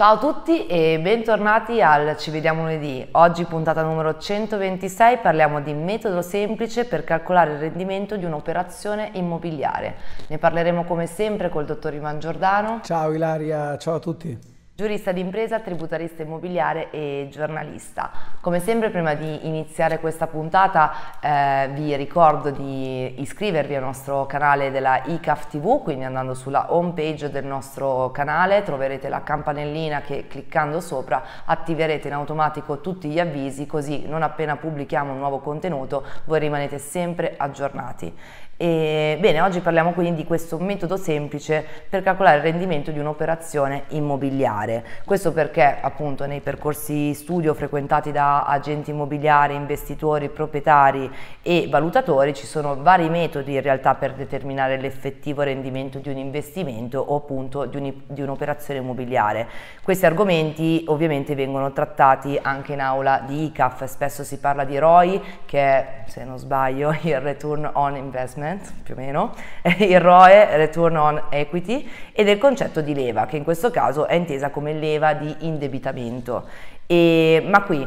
Ciao a tutti e bentornati al Ci vediamo lunedì. Oggi puntata numero 126 parliamo di metodo semplice per calcolare il rendimento di un'operazione immobiliare. Ne parleremo come sempre col dottor Ivan Giordano. Ciao Ilaria, ciao a tutti giurista d'impresa, tributarista immobiliare e giornalista. Come sempre prima di iniziare questa puntata eh, vi ricordo di iscrivervi al nostro canale della ICAF TV, quindi andando sulla home page del nostro canale troverete la campanellina che cliccando sopra attiverete in automatico tutti gli avvisi così non appena pubblichiamo un nuovo contenuto voi rimanete sempre aggiornati. E, bene, oggi parliamo quindi di questo metodo semplice per calcolare il rendimento di un'operazione immobiliare. Questo perché appunto nei percorsi studio frequentati da agenti immobiliari, investitori, proprietari e valutatori ci sono vari metodi in realtà per determinare l'effettivo rendimento di un investimento o appunto di un'operazione immobiliare. Questi argomenti ovviamente vengono trattati anche in aula di ICAF, spesso si parla di ROI che è, se non sbaglio, il Return on Investment più o meno, il ROE, Return on Equity, e del concetto di leva, che in questo caso è intesa come leva di indebitamento. E, ma qui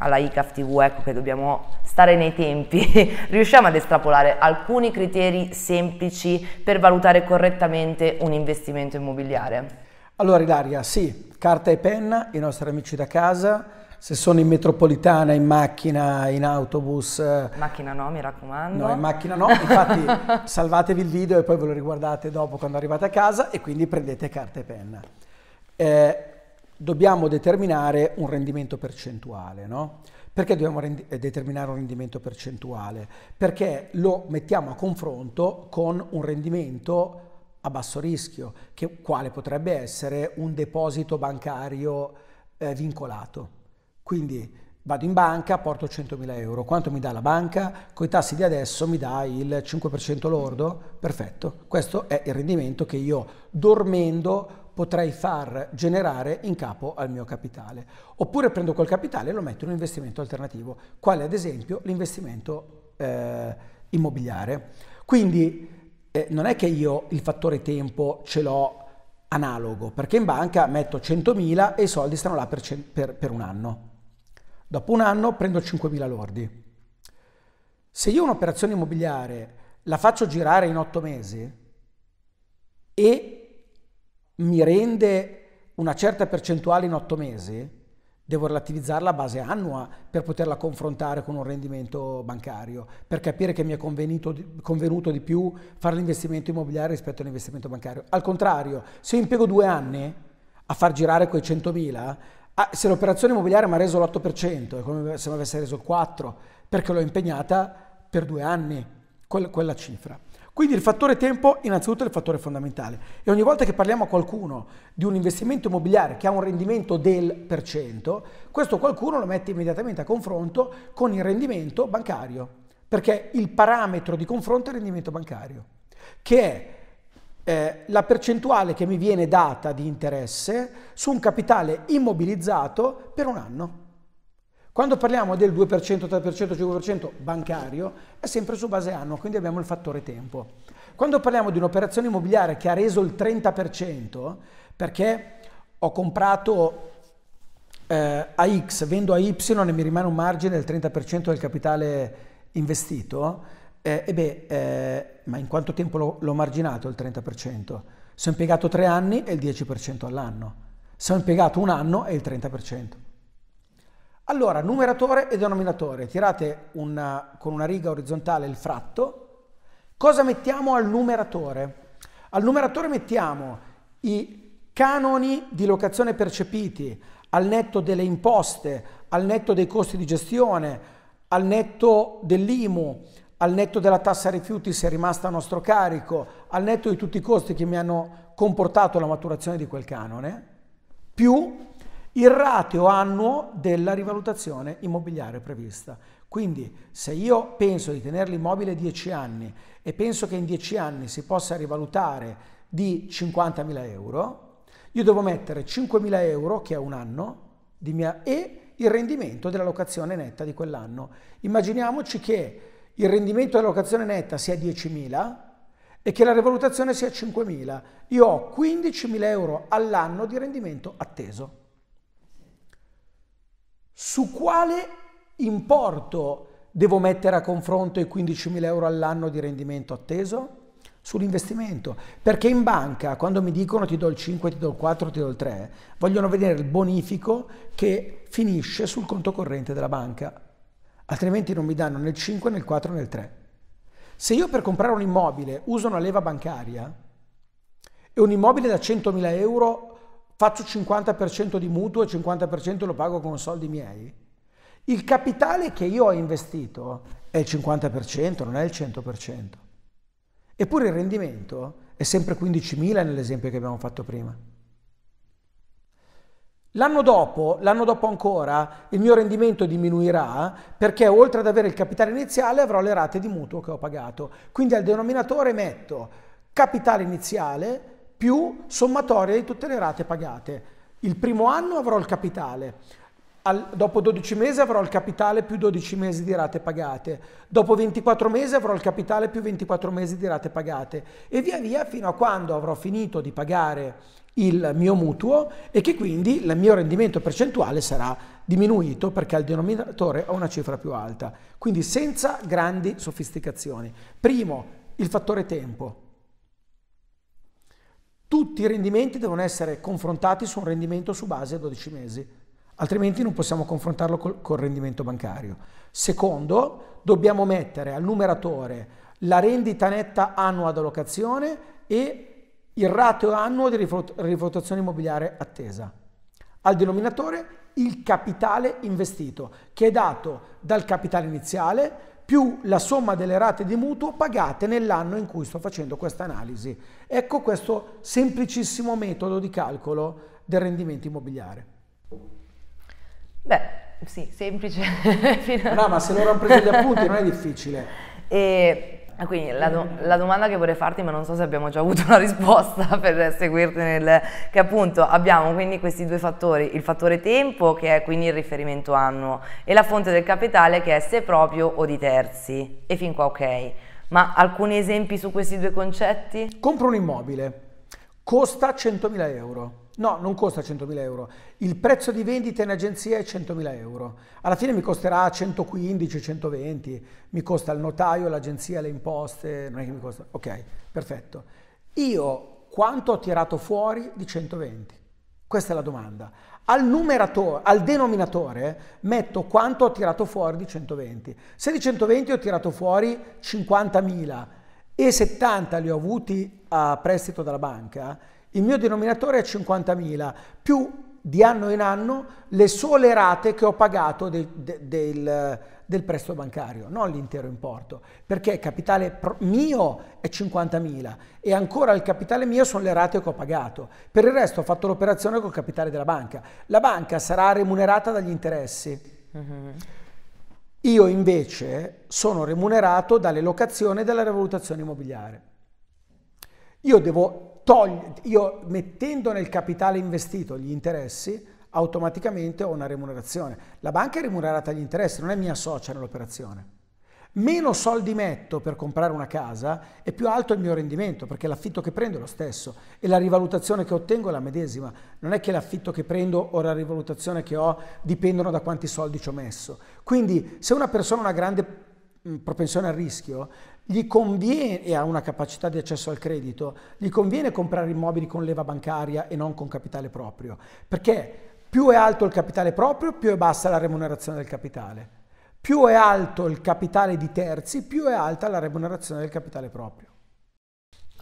alla ICAF TV, ecco che dobbiamo stare nei tempi, riusciamo ad estrapolare alcuni criteri semplici per valutare correttamente un investimento immobiliare? Allora Ilaria, sì, carta e penna, i nostri amici da casa, se sono in metropolitana, in macchina, in autobus. Eh, macchina no, mi raccomando. No, in macchina no, infatti salvatevi il video e poi ve lo riguardate dopo quando arrivate a casa e quindi prendete carta e penna. Eh, dobbiamo determinare un rendimento percentuale, no? Perché dobbiamo eh, determinare un rendimento percentuale? Perché lo mettiamo a confronto con un rendimento a basso rischio, che, quale potrebbe essere un deposito bancario eh, vincolato. Quindi vado in banca, porto 100.000 euro, quanto mi dà la banca? Con i tassi di adesso mi dà il 5% lordo? Perfetto, questo è il rendimento che io dormendo potrei far generare in capo al mio capitale. Oppure prendo quel capitale e lo metto in un investimento alternativo, quale ad esempio l'investimento eh, immobiliare. Quindi eh, non è che io il fattore tempo ce l'ho analogo, perché in banca metto 100.000 e i soldi stanno là per, per, per un anno. Dopo un anno prendo 5.000 lordi. Se io un'operazione immobiliare la faccio girare in 8 mesi e mi rende una certa percentuale in 8 mesi, devo relativizzarla a base annua per poterla confrontare con un rendimento bancario, per capire che mi è convenuto di più fare l'investimento immobiliare rispetto all'investimento bancario. Al contrario, se io impiego due anni a far girare quei 100.000, ah, se l'operazione immobiliare mi ha reso l'8%, è come se mi avesse reso il 4%, perché l'ho impegnata per due anni, quel, quella cifra. Quindi il fattore tempo innanzitutto è il fattore fondamentale e ogni volta che parliamo a qualcuno di un investimento immobiliare che ha un rendimento del per cento, questo qualcuno lo mette immediatamente a confronto con il rendimento bancario, perché il parametro di confronto è il rendimento bancario, che è eh, la percentuale che mi viene data di interesse su un capitale immobilizzato per un anno. Quando parliamo del 2%, 3%, 5% bancario, è sempre su base anno, quindi abbiamo il fattore tempo. Quando parliamo di un'operazione immobiliare che ha reso il 30%, perché ho comprato eh, a X, vendo a Y e mi rimane un margine del 30% del capitale investito, eh, e beh, eh, ma in quanto tempo l'ho marginato il 30%? Se ho impiegato tre anni è il 10% all'anno, se ho impiegato un anno è il 30%. Allora, numeratore e denominatore, tirate una, con una riga orizzontale il fratto. Cosa mettiamo al numeratore? Al numeratore mettiamo i canoni di locazione percepiti, al netto delle imposte, al netto dei costi di gestione, al netto dell'IMU, al netto della tassa rifiuti se è rimasta a nostro carico, al netto di tutti i costi che mi hanno comportato la maturazione di quel canone, più il ratio annuo della rivalutazione immobiliare prevista. Quindi se io penso di tenere l'immobile 10 anni e penso che in 10 anni si possa rivalutare di 50.000 euro, io devo mettere 5.000 euro, che è un anno, mia, e il rendimento della locazione netta di quell'anno. Immaginiamoci che il rendimento della locazione netta sia 10.000 e che la rivalutazione sia 5.000. Io ho 15.000 euro all'anno di rendimento atteso. Su quale importo devo mettere a confronto i 15.000 euro all'anno di rendimento atteso? Sull'investimento. Perché in banca, quando mi dicono ti do il 5, ti do il 4, ti do il 3, vogliono vedere il bonifico che finisce sul conto corrente della banca altrimenti non mi danno nel 5, nel 4, nel 3. Se io per comprare un immobile uso una leva bancaria e un immobile da 100.000 euro faccio 50% di mutuo e 50% lo pago con soldi miei, il capitale che io ho investito è il 50%, non è il 100%. Eppure il rendimento è sempre 15.000 nell'esempio che abbiamo fatto prima. L'anno dopo, l'anno dopo ancora, il mio rendimento diminuirà perché oltre ad avere il capitale iniziale avrò le rate di mutuo che ho pagato. Quindi al denominatore metto capitale iniziale più sommatoria di tutte le rate pagate. Il primo anno avrò il capitale, al, dopo 12 mesi avrò il capitale più 12 mesi di rate pagate, dopo 24 mesi avrò il capitale più 24 mesi di rate pagate e via via fino a quando avrò finito di pagare il mio mutuo e che quindi il mio rendimento percentuale sarà diminuito perché al denominatore ho una cifra più alta. Quindi senza grandi sofisticazioni. Primo, il fattore tempo. Tutti i rendimenti devono essere confrontati su un rendimento su base a 12 mesi, altrimenti non possiamo confrontarlo col, col rendimento bancario. Secondo, dobbiamo mettere al numeratore la rendita netta annua da locazione e il ratio annuo di rivalutazione immobiliare attesa. Al denominatore il capitale investito, che è dato dal capitale iniziale più la somma delle rate di mutuo pagate nell'anno in cui sto facendo questa analisi. Ecco questo semplicissimo metodo di calcolo del rendimento immobiliare. Beh, sì, semplice. no, ma se loro hanno preso gli appunti non è difficile. E Ah, quindi la, do ehm. la, domanda che vorrei farti, ma non so se abbiamo già avuto una risposta per seguirti nel... che appunto abbiamo quindi questi due fattori, il fattore tempo che è quindi il riferimento annuo e la fonte del capitale che è se proprio o di terzi e fin qua ok. Ma alcuni esempi su questi due concetti? Compro un immobile, costa 100.000 euro No, non costa 100.000 euro. Il prezzo di vendita in agenzia è 100.000 euro. Alla fine mi costerà 115, 120, mi costa il notaio, l'agenzia, le imposte, non è che mi costa... Ok, perfetto. Io quanto ho tirato fuori di 120? Questa è la domanda. Al numeratore, al denominatore metto quanto ho tirato fuori di 120. Se di 120 ho tirato fuori 50.000 e 70 li ho avuti a prestito dalla banca, il mio denominatore è 50.000, più di anno in anno le sole rate che ho pagato del, del, del prestito bancario, non l'intero importo, perché il capitale mio è 50.000 e ancora il capitale mio sono le rate che ho pagato. Per il resto ho fatto l'operazione col capitale della banca. La banca sarà remunerata dagli interessi. Mm-hmm. Io invece sono remunerato dalle locazioni e dalla rivalutazione immobiliare. Io devo togli, io mettendo nel capitale investito gli interessi, automaticamente ho una remunerazione. La banca è remunerata agli interessi, non è mia socia nell'operazione. Meno soldi metto per comprare una casa e più alto il mio rendimento, perché l'affitto che prendo è lo stesso e la rivalutazione che ottengo è la medesima. Non è che l'affitto che prendo o la rivalutazione che ho dipendono da quanti soldi ci ho messo. Quindi se una persona ha una grande Mm, propensione al rischio, gli conviene, e ha una capacità di accesso al credito, gli conviene comprare immobili con leva bancaria e non con capitale proprio, perché più è alto il capitale proprio, più è bassa la remunerazione del capitale. Più è alto il capitale di terzi, più è alta la remunerazione del capitale proprio.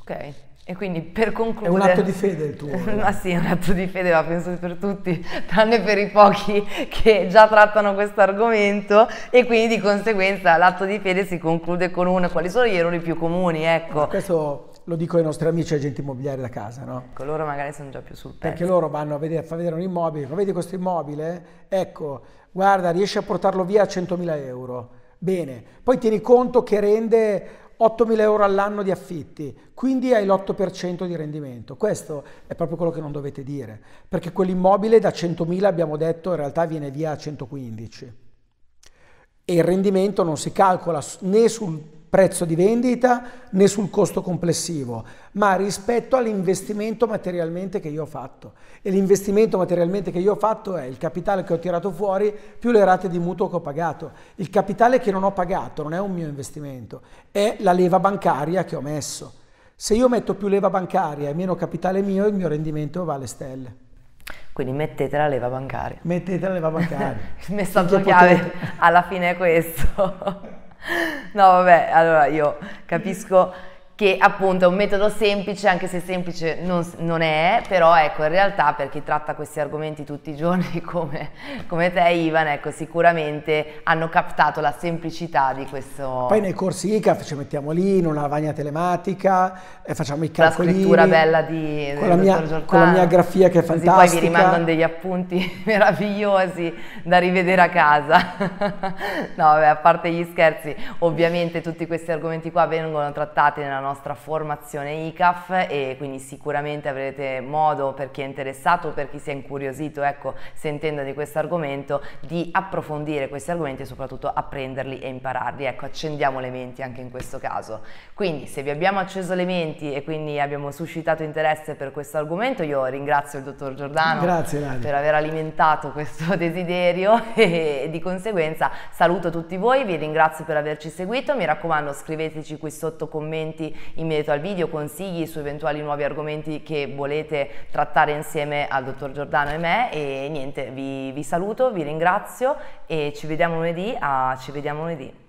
Ok. E quindi per concludere... È un atto di fede il tuo. ma sì, è un atto di fede, ma penso per tutti, tranne per i pochi che già trattano questo argomento e quindi di conseguenza l'atto di fede si conclude con una, quali sono gli errori più comuni, ecco. Questo lo dico ai nostri amici agenti immobiliari da casa, no? Ecco, loro magari sono già più sul pezzo. Perché loro vanno a vedere, fa vedere un immobile, vedi questo immobile? Ecco, guarda, riesci a portarlo via a 100.000 euro. Bene, poi tieni conto che rende 8.000 euro all'anno di affitti, quindi hai l'8% di rendimento. Questo è proprio quello che non dovete dire, perché quell'immobile da 100.000 abbiamo detto in realtà viene via a 115 e il rendimento non si calcola né sul prezzo di vendita né sul costo complessivo, ma rispetto all'investimento materialmente che io ho fatto. E l'investimento materialmente che io ho fatto è il capitale che ho tirato fuori più le rate di mutuo che ho pagato. Il capitale che non ho pagato non è un mio investimento, è la leva bancaria che ho messo. Se io metto più leva bancaria e meno capitale mio, il mio rendimento va alle stelle. Quindi mettete la leva bancaria. Mettete la leva bancaria. Il messaggio chiave alla fine è questo. No, vabbè, allora io capisco che appunto è un metodo semplice, anche se semplice non, non, è, però ecco in realtà per chi tratta questi argomenti tutti i giorni come, come te Ivan, ecco sicuramente hanno captato la semplicità di questo. Poi nei corsi ICAF ci mettiamo lì in una lavagna telematica, e facciamo i calcoli. La scrittura bella di, con, la mia, con la mia grafia che è fantastica. Così poi vi rimangono degli appunti meravigliosi da rivedere a casa. no, beh, a parte gli scherzi, ovviamente tutti questi argomenti qua vengono trattati nella nostra formazione ICAF e quindi sicuramente avrete modo per chi è interessato, o per chi si è incuriosito, ecco, sentendo di questo argomento, di approfondire questi argomenti e soprattutto apprenderli e impararli. Ecco, accendiamo le menti anche in questo caso. Quindi se vi abbiamo acceso le menti e quindi abbiamo suscitato interesse per questo argomento, io ringrazio il dottor Giordano Grazie, per aver alimentato questo desiderio e di conseguenza saluto tutti voi, vi ringrazio per averci seguito, mi raccomando scriveteci qui sotto commenti in merito al video, consigli su eventuali nuovi argomenti che volete trattare insieme al dottor Giordano e me e niente, vi, vi saluto, vi ringrazio e ci vediamo lunedì a ah, Ci vediamo lunedì.